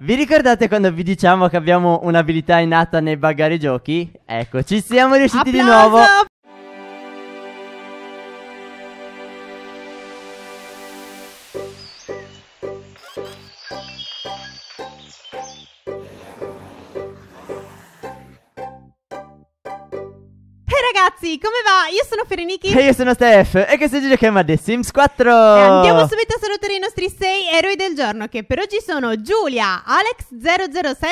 Vi ricordate quando vi diciamo che abbiamo un'abilità innata nel buggare i giochi? Ecco, ci siamo riusciti applauso, di nuovo. ragazzi, come va? Io sono Ferenichi. E io sono Steph. E questo è il Gigi che The Sims 4. E andiamo subito a salutare i nostri 6 eroi del giorno, che per oggi sono Giulia, Alex007,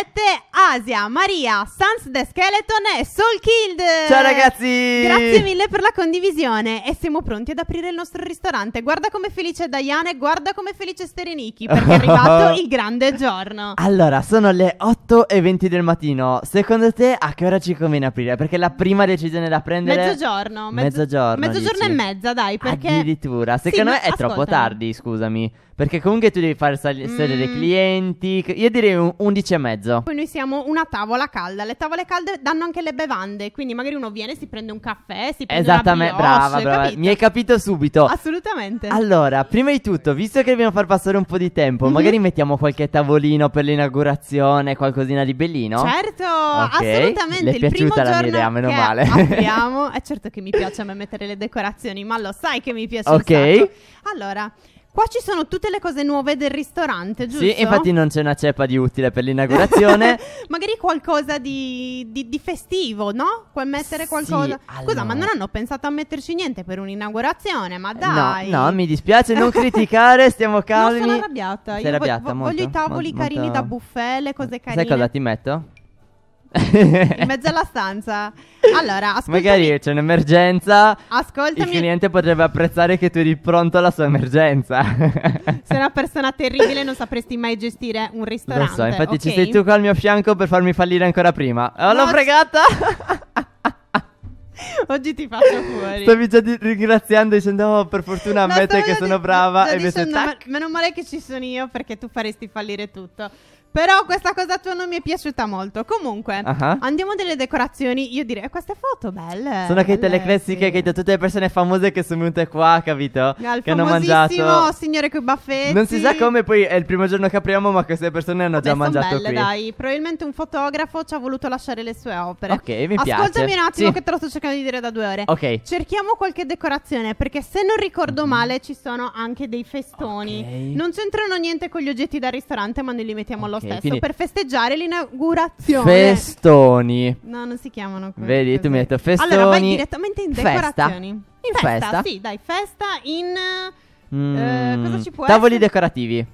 Asia, Maria, Sans the Skeleton e Soul Killed. Ciao ragazzi. Grazie mille per la condivisione. E siamo pronti ad aprire il nostro ristorante. Guarda come felice Diana e guarda come felice Stereniki, perché è arrivato il grande giorno. Allora, sono le 8 e 20 del mattino. Secondo te a che ora ci conviene aprire? Perché la prima decisione da prendere prendere mezzogiorno, mezzo- mezzogiorno, mezzogiorno dici. e mezza, dai, perché addirittura, secondo sì, me è troppo tardi, scusami, perché comunque tu devi far sal- sedere mm. clienti. Io direi un- 11 e mezzo. Poi noi siamo una tavola calda. Le tavole calde danno anche le bevande, quindi magari uno viene, si prende un caffè, si prende Esattamente, una brioche, brava, brava. Capito? Mi hai capito subito. Assolutamente. Allora, prima di tutto, visto che dobbiamo far passare un po' di tempo, mm-hmm. magari mettiamo qualche tavolino per l'inaugurazione, qualcosina di bellino. Certo, okay. assolutamente. Le è piaciuta la mia idea, meno male. Abbiamo diciamo, è certo che mi piace a me mettere le decorazioni, ma lo sai che mi piace Ok. Allora, Qua ci sono tutte le cose nuove del ristorante, giusto? Sì, infatti non c'è una ceppa di utile per l'inaugurazione. Magari qualcosa di, di, di festivo, no? Puoi mettere qualcosa. Sì, allora... Scusa, ma non hanno pensato a metterci niente per un'inaugurazione, ma eh, dai. No, no mi dispiace non criticare, stiamo calmi. No, sono arrabbiata. Sei Io arrabbiata, vo- vo- molto, voglio i tavoli molto, carini da buffet, le cose carine. Sai cosa ti metto? in mezzo alla stanza. Allora, ascoltami. Magari c'è un'emergenza. Ascoltami. Il cliente potrebbe apprezzare che tu eri pronto alla sua emergenza. sei una persona terribile, non sapresti mai gestire un ristorante. Lo so, infatti okay. ci sei tu qua al mio fianco per farmi fallire ancora prima. Oh, l'ho no, fregata! Oggi ti faccio fuori. Stavi già di- ringraziando dicendo oh, per fortuna ammette no, che sono di- brava. E dicendo, ma- meno male che ci sono io perché tu faresti fallire tutto. Però questa cosa tua non mi è piaciuta molto. Comunque, uh-huh. andiamo delle decorazioni. Io direi, queste foto belle. Sono anche le classiche sì. che tutte le persone famose che sono venute qua, capito? Al che hanno mangiato. signore con i baffetti. Non si sa come, poi è il primo giorno che apriamo, ma queste persone hanno Vabbè, già mangiato belle, qui. dai. Probabilmente un fotografo ci ha voluto lasciare le sue opere. Ok, mi piace. Ascoltami un attimo sì. che te lo sto cercando di dire da due ore. Ok. Cerchiamo qualche decorazione, perché se non ricordo mm-hmm. male ci sono anche dei festoni. Okay. Non c'entrano niente con gli oggetti da ristorante, ma noi li mettiamo okay lo okay, stesso, per festeggiare l'inaugurazione. Festoni. No, non si chiamano così. Vedi, tu mi hai detto festoni. Allora vai direttamente in decorazioni. In festa. In festa. Sì, dai, festa in... Mm, eh, cosa ci può Tavoli essere? decorativi.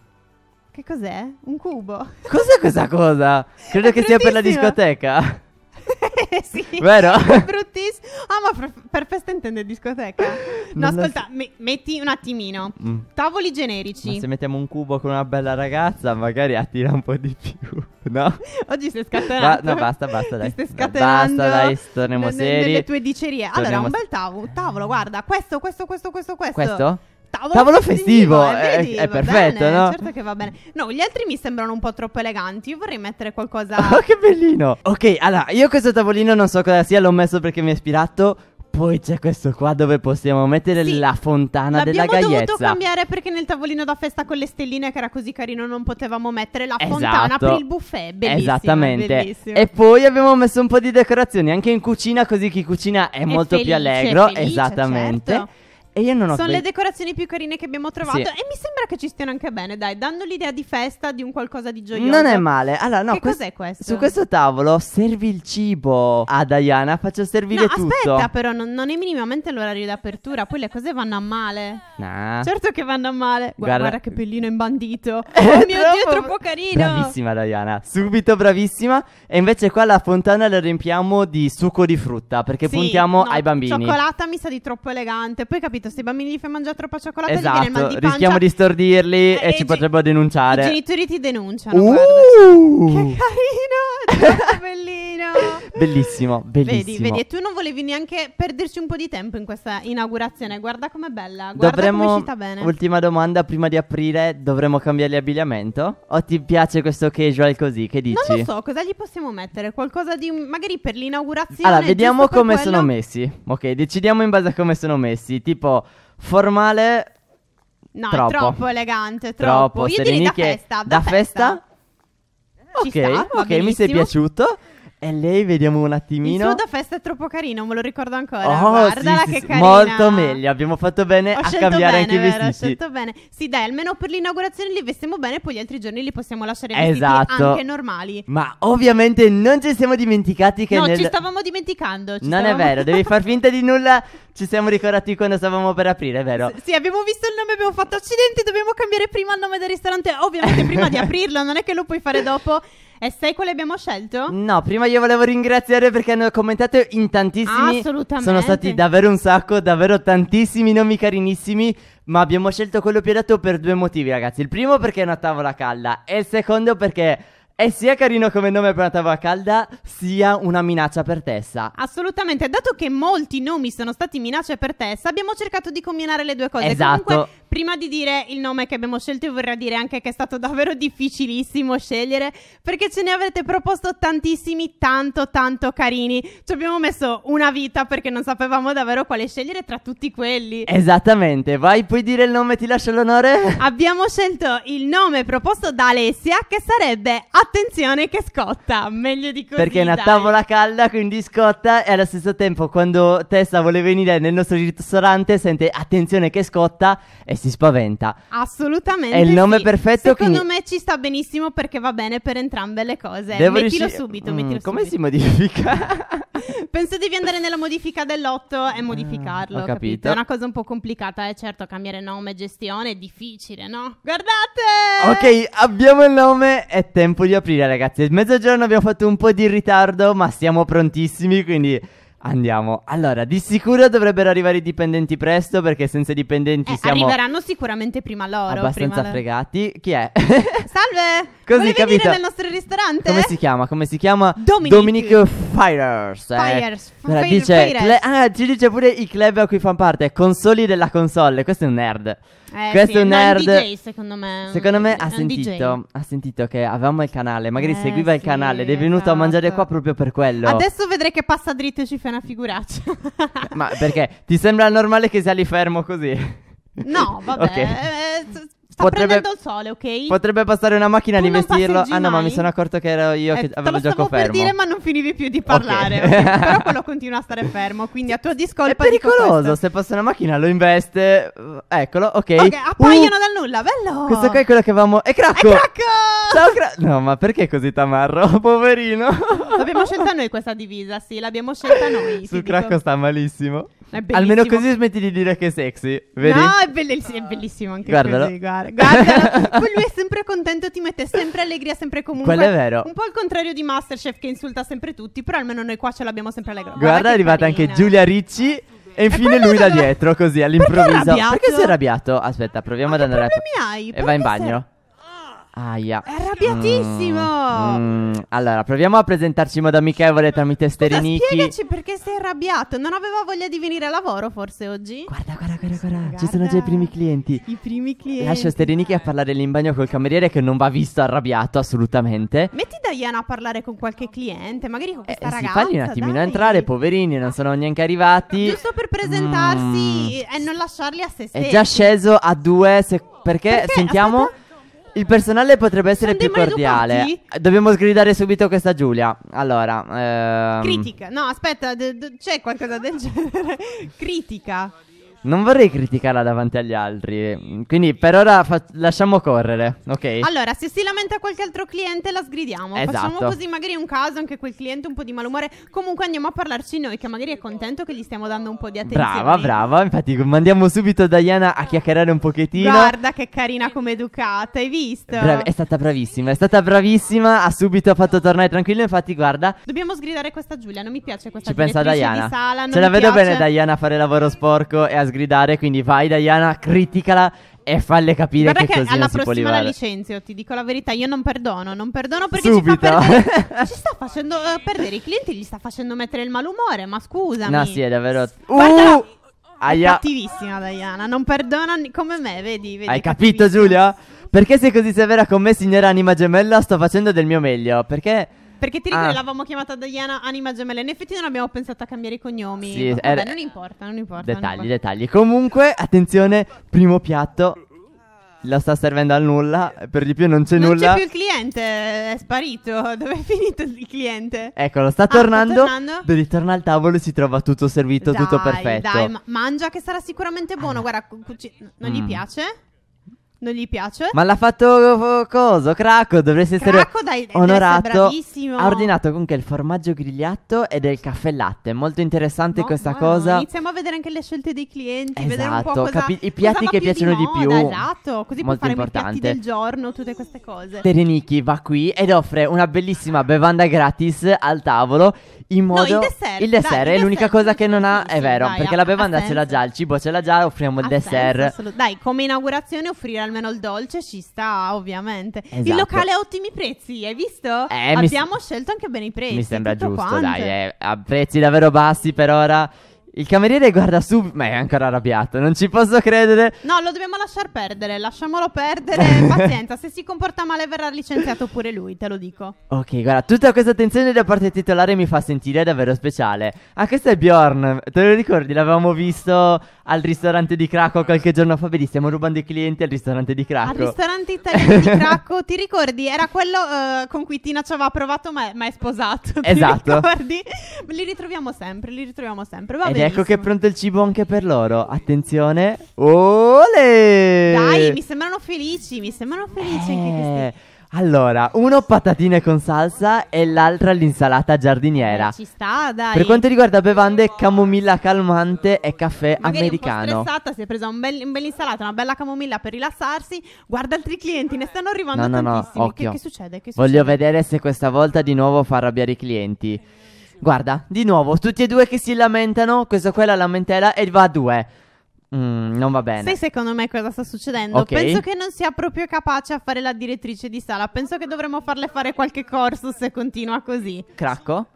Che cos'è? Un cubo. Cos'è questa cosa? Credo che sia per la discoteca. sì. Vero? Bruttissimo. Ah, ma per, per, festa intende discoteca? No, non ascolta, so. me, metti un attimino. Mm. Tavoli generici. Ma se mettiamo un cubo con una bella ragazza, magari attira un po' di più, no? Oggi stai scatenando. Ba- no, basta, basta, dai. stai scatenando. Basta, dai, torniamo seri. Nelle tue dicerie. Allora, un bel tavolo, tavolo, guarda, questo, questo, questo, questo, questo. Questo? tavolo, tavolo festivo. festivo. Eh, eh vedi, è, è perfetto, bene, no? Certo che va bene. No, gli altri mi sembrano un po' troppo eleganti. Io vorrei mettere qualcosa. Oh, che bellino! Ok, allora, io questo tavolino non so cosa sia, l'ho messo perché mi è ispirato. Poi c'è questo qua dove possiamo mettere sì, la fontana della gaglietta. L'abbiamo dovuto cambiare perché nel tavolino da festa con le stelline che era così carino non potevamo mettere la esatto. fontana per il buffet. Bellissimo, Esattamente. Bellissimo. E poi abbiamo messo un po' di decorazioni anche in cucina così chi cucina è, è molto felice, più allegro. Felice, certo. Esattamente. Certo. E io non ho Sono svegli- le decorazioni più carine che abbiamo trovato Sì. e mi sembra che ci stiano anche bene, dai, dando l'idea di festa, di un qualcosa di gioioso. Non è male. Allora, no, Che quest- cos'è questo? Su questo tavolo servi il cibo a ah, Diana, faccio servire No, tutto. aspetta, però non, non è minimamente l'orario d'apertura, poi le cose vanno a male. Nah. Certo che vanno a male. Guarda, Guarda- guarda che pellino imbandito. Oh mio Dio, è troppo carino. Bravissima Diana, subito bravissima. E invece qua la fontana la riempiamo di succo di frutta perché Sì, puntiamo no, ai bambini. La Cioccolata mi sa di troppo elegante. Poi capito capito, se i bambini gli fai mangiare troppa cioccolata esatto, gli viene il esatto, mal di pancia. rischiamo di stordirli eh, e, eh, ci potrebbero denunciare. I genitori ti denunciano, uh! Guarda. Che carino, è troppo bellissimo. Bellissimo, bellissimo. Vedi, vedi, e tu non volevi neanche perderci un po' di tempo in questa inaugurazione. Guarda com'è bella, guarda dovremmo, come uscita bene. Ultima domanda prima di aprire, dovremmo cambiare abbigliamento? O ti piace questo casual così? Che dici? Non lo so, cosa gli possiamo mettere? Qualcosa di magari per l'inaugurazione. Allora, vediamo come quello... sono messi. Ok, decidiamo in base a come sono messi, tipo formale No, troppo. troppo elegante, troppo. troppo. Io direi da festa, da, da festa. festa? Ok, sta, ok, mi sei piaciuto. E lei, vediamo un attimino. Il suo da festa è troppo carino, me lo ricordo ancora. Oh, Guardala sì, che sì, carina. Molto meglio, abbiamo fatto bene Ho a cambiare bene, anche i vestiti. Ho scelto bene. Sì, dai, almeno per l'inaugurazione li vestiamo bene, poi gli altri giorni li possiamo lasciare vestiti esatto. anche normali. Ma ovviamente non ci siamo dimenticati che No, nel... ci stavamo dimenticando. Ci non stavamo... è vero, devi far finta di nulla. Ci siamo ricordati quando stavamo per aprire, vero? S- sì, abbiamo visto il nome, abbiamo fatto accidenti, dobbiamo cambiare prima il nome del ristorante, ovviamente prima di aprirlo, non è che lo puoi fare dopo. E sai quale abbiamo scelto? No, prima io volevo ringraziare perché hanno commentato in tantissimi. Assolutamente. Sono stati davvero un sacco, davvero tantissimi nomi carinissimi. Ma abbiamo scelto quello più adatto per due motivi, ragazzi. Il primo perché è una tavola calda, e il secondo perché. È sia carino come nome per una tavola calda, sia una minaccia per Tessa. Assolutamente, dato che molti nomi sono stati minacce per Tessa, abbiamo cercato di combinare le due cose. Esatto. Comunque, prima di dire il nome che abbiamo scelto, vorrei dire anche che è stato davvero difficilissimo scegliere perché ce ne avete proposto tantissimi, tanto, tanto carini. Ci abbiamo messo una vita perché non sapevamo davvero quale scegliere tra tutti quelli. Esattamente, vai, puoi dire il nome, ti lascio l'onore. Abbiamo scelto il nome proposto da Alessia che sarebbe Attenzione che scotta, meglio di così. Perché è una dai. tavola calda, quindi scotta e allo stesso tempo quando Tessa vuole venire nel nostro ristorante sente Attenzione che scotta e si spaventa. Assolutamente. È il nome sì. perfetto. Secondo che... me ci sta benissimo perché va bene per entrambe le cose. Devo mettilo riusci... subito, mm, mettilo come subito. si modifica? Penso devi andare nella modifica dell'8 e mm, modificarlo. Ah, capito. capito. È una cosa un po' complicata, eh? certo, cambiare nome e gestione è difficile, no? Guardate! Ok, abbiamo il nome, è tempo di aprire, ragazzi. È mezzogiorno abbiamo fatto un po' di ritardo, ma siamo prontissimi, quindi Andiamo. Allora, di sicuro dovrebbero arrivare i dipendenti presto perché senza i dipendenti eh, siamo arriveranno sicuramente prima loro, abbastanza prima fregati. Chi è? Salve! Così Volevi capito. venire nel nostro ristorante? Come si chiama? Come si chiama? Dominic, Dominic Fires. Eh. Fires. Allora, dice, Fires. Cle- ah, ci dice pure i club a cui fanno parte, consoli della console. Questo è un nerd. Eh questo sì, è un nerd. DJ, secondo me. Secondo me ha sentito, ha sentito, che avevamo il canale. Magari eh, seguiva sì, il canale ed è venuto esatto. a mangiare esatto. qua proprio per quello. Adesso vedrai che passa dritto e ci fai una figuraccia. Ma perché ti sembra normale che sia lì fermo così? No, vabbè. Okay. Eh, Sta potrebbe, prendendo il sole, ok? Potrebbe passare una macchina tu ad investirlo. Ah, no, mai? ma mi sono accorto che ero io eh, che avevo il gioco fermo. per dire, ma non finivi più di parlare. Okay. Okay. Però quello continua a stare fermo. Quindi a tua discolpa. È pericoloso. Se passa una macchina, lo investe. Eccolo, ok. Ok, uh. appaiono uh, dal nulla. Bello. Questo qua è quello che avevamo. È Cracco. È Cracco. Ciao, Cracco. No, ma perché così tamarro? Poverino. L'abbiamo scelta noi questa divisa. Sì, l'abbiamo scelta noi. Su Cracco dico. sta malissimo. Almeno così smetti di dire che è sexy. Vedi? No, è, belliss- è bellissimo anche Guardalo. così. Guarda. Guardalo. Poi lui è sempre contento, ti mette sempre allegria, sempre comunque. Quello è vero. Un po' il contrario di Masterchef che insulta sempre tutti, però almeno noi qua ce l'abbiamo sempre allegro. Guarda, Guarda è arrivata carina. anche Giulia Ricci. E infine lui da dove... dietro, così all'improvviso. Perché, perché si è arrabbiato? Aspetta, proviamo Ma ad andare. Ma che problemi hai? E va in bagno. Sei... Aia. È arrabbiatissimo. Mm, mm, Allora, proviamo a presentarci in modo amichevole tramite Steriniki. Spiegaci perché sei arrabbiato. Non aveva voglia di venire a lavoro forse oggi? Guarda, guarda, guarda, guarda. guarda. Ci sono già i primi clienti. I primi clienti. Lascia Steriniki a parlare lì in bagno col cameriere che non va visto arrabbiato assolutamente. Metti Diana a parlare con qualche cliente, magari con eh, questa eh, ragazza. Sì, falli un attimino dai. entrare, poverini, non sono neanche arrivati. Giusto per presentarsi mm. e non lasciarli a se stessi. È già sceso a due, se... perché? perché? Sentiamo. Aspetta. Il personale potrebbe essere più cordiale. Dobbiamo sgridare subito questa Giulia. Allora, ehm... critica. No, aspetta, d- d- c'è qualcosa del genere. critica. Non vorrei criticarla davanti agli altri, mm, quindi per ora fa- lasciamo correre, ok? Allora, se si lamenta qualche altro cliente la sgridiamo, esatto. facciamo così magari un caso anche quel cliente un po' di malumore, comunque andiamo a parlarci noi che magari è contento che gli stiamo dando un po' di attenzione. Brava, brava, infatti mandiamo subito Diana a chiacchierare un pochettino. Guarda che carina come educata, hai visto? Bra- è stata bravissima, è stata bravissima, ha subito fatto tornare tranquillo, infatti guarda. Dobbiamo sgridare questa Giulia, non mi piace questa Giulia. Ci pensa Diana. Sala, Ce la vedo piace. bene Diana a fare lavoro sporco e a sgridare sgridare, quindi vai Diana, criticala e falle capire Guarda che, che così non si prossima la licenzio, ti dico la verità, io non perdono, non perdono perché Subito. ci fa perdere, ci sta facendo uh, perdere i clienti, gli sta facendo mettere il malumore, ma scusami. No, sì, è davvero Guarda uh! Aia. cattivissima Diana, non perdona come me, vedi, vedi Hai capito Giulia? Perché sei così severa con me, signora anima gemella? Sto facendo del mio meglio, perché perché ti ricordi, ah. l'avevamo chiamata Diana Anima Gemella. In effetti non abbiamo pensato a cambiare i cognomi. Sì, Vabbè, er... non importa, non importa. Dettagli, non importa. dettagli. Comunque, attenzione, primo piatto. La sta servendo a nulla, per di più non c'è non nulla. Non c'è più il cliente, è sparito. Dove è finito il cliente? Eccolo, sta ah, tornando. Ritorna al tavolo e si trova tutto servito, dai, tutto perfetto. Dai, ma- mangia che sarà sicuramente buono. Guarda, cuc- non mm. gli piace? Non gli piace? Ma l'ha fatto coso, Cracco, dovresti essere Cracco dai, onorato. Bravissimo. Ha ordinato comunque il formaggio grigliato e del caffè latte. Molto interessante no, questa no, cosa. Iniziamo a vedere anche le scelte dei clienti, esatto, vedere un po' esatto, cosa, capi- i piatti che piacciono di, moda, di, più. Esatto, così Molto puoi fare i del giorno, tutte queste cose. Terenichi va qui ed offre una bellissima bevanda gratis al tavolo in modo... No, il dessert. Il dessert dai, è il l'unica cosa che non ha, è vero, dai, perché la bevanda ce l'ha già, il cibo ce l'ha già, offriamo il dessert. Senso, assolut- dai, come inaugurazione offrire almeno il dolce ci sta, ovviamente. Esatto. Il locale ha ottimi prezzi, hai visto? Eh, Abbiamo s- scelto anche bene i prezzi. Mi sembra giusto, quanto. dai, eh, a prezzi davvero bassi per ora il cameriere guarda subito. Ma è ancora arrabbiato, non ci posso credere. No, lo dobbiamo lasciar perdere, lasciamolo perdere. Pazienza, se si comporta male verrà licenziato pure lui, te lo dico. Ok, guarda, tutta questa attenzione da parte del titolare mi fa sentire davvero speciale. Ah, questo è Bjorn, te lo ricordi? L'avevamo visto al ristorante di Craco qualche giorno fa. Vedi, stiamo rubando i clienti al ristorante di Craco. Al ristorante italiano di Craco, ti ricordi? Era quello uh, con cui Tina ci aveva provato, ma, ma è sposato. Esatto. Ti ricordi? li ritroviamo sempre, li ritroviamo sempre. Va bene ecco che è pronto il cibo anche per loro. Attenzione. Ole! Dai, mi sembrano felici, mi sembrano felici eh. anche questi. Allora, uno patatine con salsa e l'altra l'insalata giardiniera. Eh, ci sta, dai. Per quanto riguarda bevande, camomilla calmante e caffè Magari americano. Un po' stressata, si è presa un bel, un'insalata, una bella camomilla per rilassarsi. Guarda altri clienti, ne stanno arrivando no, no, tantissimi. No, occhio. Che, che, succede? che succede? Voglio vedere se questa volta di nuovo fa arrabbiare i clienti. Eh. Guarda, di nuovo, tutti e due che si lamentano, questo qua è la lamentela e va a due. Mm, non va bene. Sai secondo me cosa sta succedendo? Okay. Penso che non sia proprio capace a fare la direttrice di sala. Penso che dovremmo farle fare qualche corso se continua così. Cracco?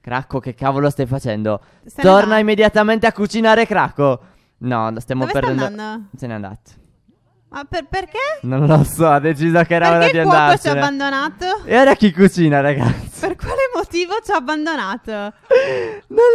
Cracco, che cavolo stai facendo? Se Torna immediatamente a cucinare Cracco. No, stiamo Dove perdendo. Se n'è andato. Ma per, perché? Non lo so, ha deciso che era perché ora di andarsene. Perché cuoco ci ha abbandonato? E ora chi cucina, ragazzi? motivo ci ho abbandonato? Non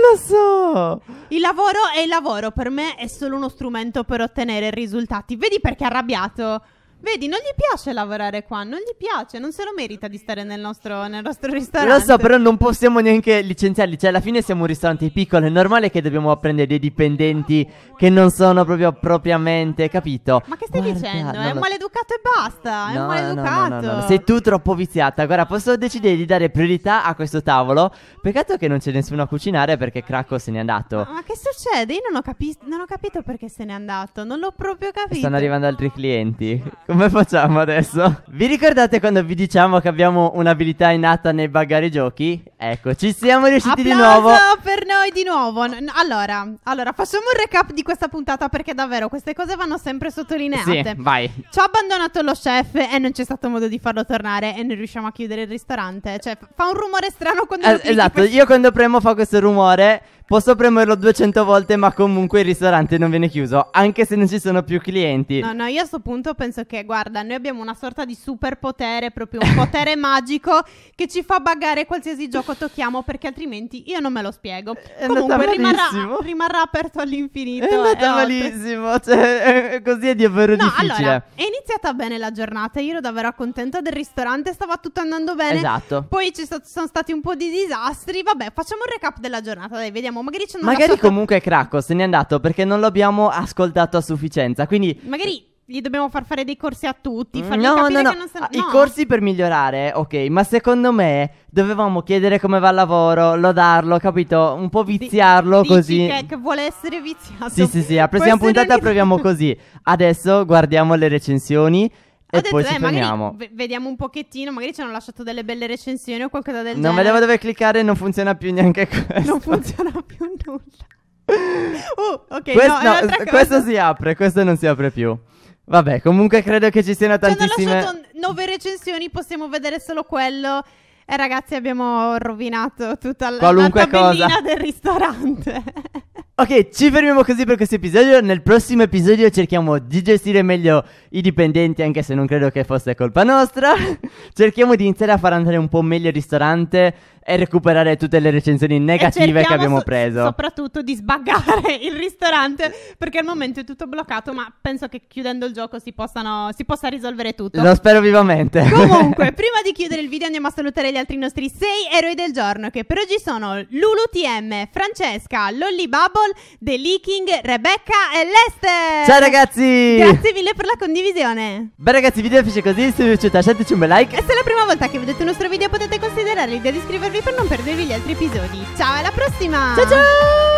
lo so. Il lavoro è il lavoro, per me è solo uno strumento per ottenere risultati. Vedi perché è arrabbiato? Vedi, non gli piace lavorare qua, non gli piace, non se lo merita di stare nel nostro, nel nostro ristorante. Lo so, però non possiamo neanche licenziarli. Cioè, alla fine siamo un ristorante piccolo, è normale che dobbiamo prendere dei dipendenti che non sono proprio propriamente, capito? Ma che stai Guarda, dicendo? È un maleducato e basta. È no, un maleducato. No, no, no, no, Sei tu troppo viziata. Guarda, posso decidere di dare priorità a questo tavolo. Peccato che non c'è nessuno a cucinare perché Cracco se n'è andato. Ma, che succede? Io non ho, capi- non ho capito perché se n'è andato. Non l'ho proprio capito. E stanno arrivando altri clienti. Come facciamo adesso? Vi ricordate quando vi diciamo che abbiamo un'abilità innata nel buggare i giochi? Ecco, ci siamo riusciti Applauso di nuovo. per noi di nuovo. Allora, allora, facciamo un recap di questa puntata perché davvero queste cose vanno sempre sottolineate. Sì, vai. Ci ha abbandonato lo chef e non c'è stato modo di farlo tornare e non riusciamo a chiudere il ristorante. Cioè, fa- fa un rumore strano quando lo Eh, clicchi, esatto, io quando premo fa questo rumore, posso premerlo 200 volte ma comunque il ristorante non viene chiuso, anche se non ci sono più clienti. No, no, io a sto punto penso che guarda, noi abbiamo una sorta di superpotere, proprio un potere magico che ci fa buggare qualsiasi gioco tocchiamo perché altrimenti io non me lo spiego. È Comunque rimarrà, rimarrà, aperto all'infinito. È andata malissimo, cioè, così è davvero no, difficile. Allora, è iniziata bene la giornata, io ero davvero contenta del ristorante, stava tutto andando bene. Esatto. Poi ci sono stati un po' di disastri, vabbè, facciamo un recap della giornata, dai, vediamo, magari c'è una Magari sotto... comunque Krakos se n'è andato perché non l'abbiamo ascoltato a sufficienza, quindi... Magari gli dobbiamo far fare dei corsi a tutti. Mm, no, no, ah, no, no. Sta... I corsi per migliorare, ok, ma secondo me dovevamo chiedere come va il lavoro, lodarlo, capito? Un po' viziarlo D- così. Che, che vuole essere viziato. Sì, sì, sì, la prossima puntata proviamo così. Adesso guardiamo le recensioni. e detto, poi ci eh, fermiamo. vediamo un pochettino, magari ci hanno lasciato delle belle recensioni o qualcosa del non genere. Non vedevo dove cliccare, non funziona più neanche questo. Non funziona più nulla. uh, ok, questo, no, no, questo si apre, questo non si apre più. Vabbè, comunque credo che ci siano cioè, tantissime... Ci hanno lasciato nove recensioni, possiamo vedere solo quello. E eh, ragazzi, abbiamo rovinato tutta la, Qualunque la tabellina cosa. del ristorante. Ok, ci fermiamo così per questo episodio. Nel prossimo episodio cerchiamo di gestire meglio i dipendenti, anche se non credo che fosse colpa nostra. cerchiamo di iniziare a far andare un po' meglio il ristorante e recuperare tutte le recensioni negative che abbiamo so- preso. Soprattutto di sbaggare il ristorante, perché al momento è tutto bloccato, ma penso che chiudendo il gioco si, possano, si possa risolvere tutto. Lo spero vivamente. Comunque, prima di chiudere il video andiamo a salutare gli altri nostri sei eroi del giorno, che per oggi sono Lulu TM, Francesca, Lolli Babbo Paul, The Leaking, Rebecca e Lester. Ciao ragazzi! Grazie mille per la condivisione. Beh ragazzi, il video è piaciuto così, se vi è piaciuto lasciateci un bel like. E se è la prima volta che vedete il nostro video potete considerare l'idea di iscrivervi per non perdervi gli altri episodi. Ciao, alla prossima! Ciao ciao!